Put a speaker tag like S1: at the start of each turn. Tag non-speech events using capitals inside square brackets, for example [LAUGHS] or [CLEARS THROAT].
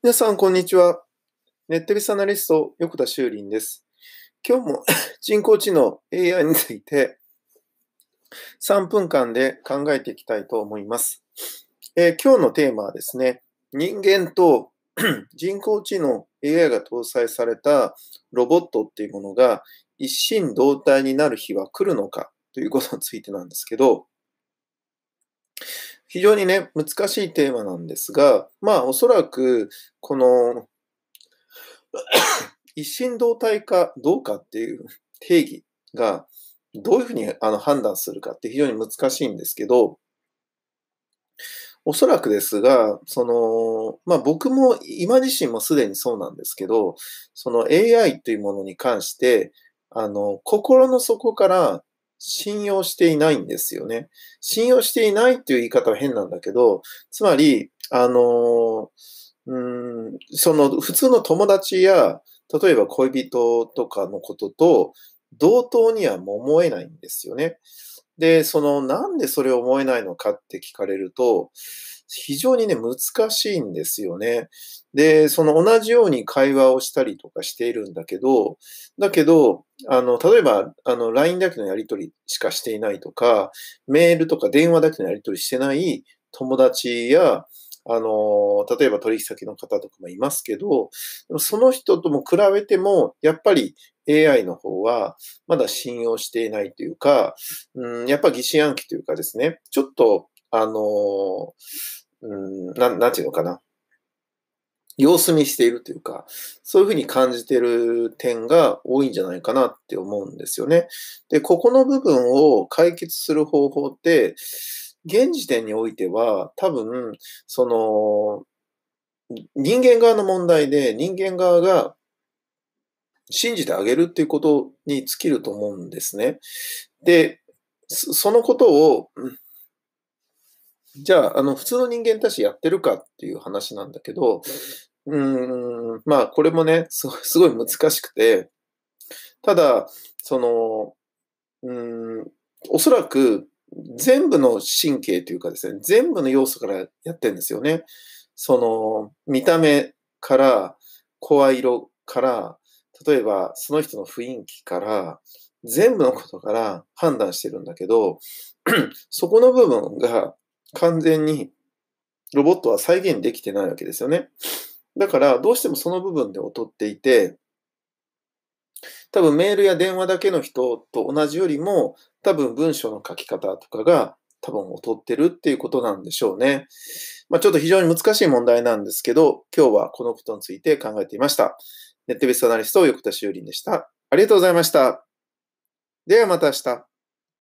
S1: 皆さん、こんにちは。ネットビスアナリスト、横田修林です。今日も [LAUGHS] 人工知能 AI について3分間で考えていきたいと思います。えー、今日のテーマはですね、人間と [CLEARS THROAT] 人工知能 AI が搭載されたロボットっていうものが一心同体になる日は来るのかということについてなんですけど、非常にね、難しいテーマなんですが、まあ、おそらく、この [COUGHS] 一心同体かどうかっていう定義が、どういうふうにあの判断するかって非常に難しいんですけど、おそらくですが、その、まあ僕も今自身もすでにそうなんですけど、その AI というものに関して、あの、心の底から信用していないんですよね。信用していないっていう言い方は変なんだけど、つまり、あの、うん、その普通の友達や、例えば恋人とかのことと同等には思えないんですよね。で、その、なんでそれを思えないのかって聞かれると、非常にね、難しいんですよね。で、その同じように会話をしたりとかしているんだけど、だけど、あの、例えば、あの、LINE だけのやりとりしかしていないとか、メールとか電話だけのやりとりしてない友達や、あの、例えば取引先の方とかもいますけど、その人とも比べても、やっぱり AI の方はまだ信用していないというか、うん、やっぱ疑心暗鬼というかですね、ちょっと、あの、うん、ななんていうのかな。様子見しているというか、そういうふうに感じてる点が多いんじゃないかなって思うんですよね。で、ここの部分を解決する方法って、現時点においては、多分、その、人間側の問題で、人間側が信じてあげるっていうことに尽きると思うんですね。で、そのことを、じゃあ、あの、普通の人間たちやってるかっていう話なんだけど、うん、まあ、これもね、すごい難しくて、ただ、その、うん、おそらく全部の神経というかですね、全部の要素からやってるんですよね。その、見た目から、声色から、例えばその人の雰囲気から、全部のことから判断してるんだけど、[CLEARS THROAT] そこの部分が完全にロボットは再現できてないわけですよね。だからどうしてもその部分で劣っていて、多分メールや電話だけの人と同じよりも多分文章の書き方とかが多分劣ってるっていうことなんでしょうね。まあ、ちょっと非常に難しい問題なんですけど、今日はこのことについて考えていました。ネットベスアナリスト、横田修林でした。ありがとうございました。ではまた明日。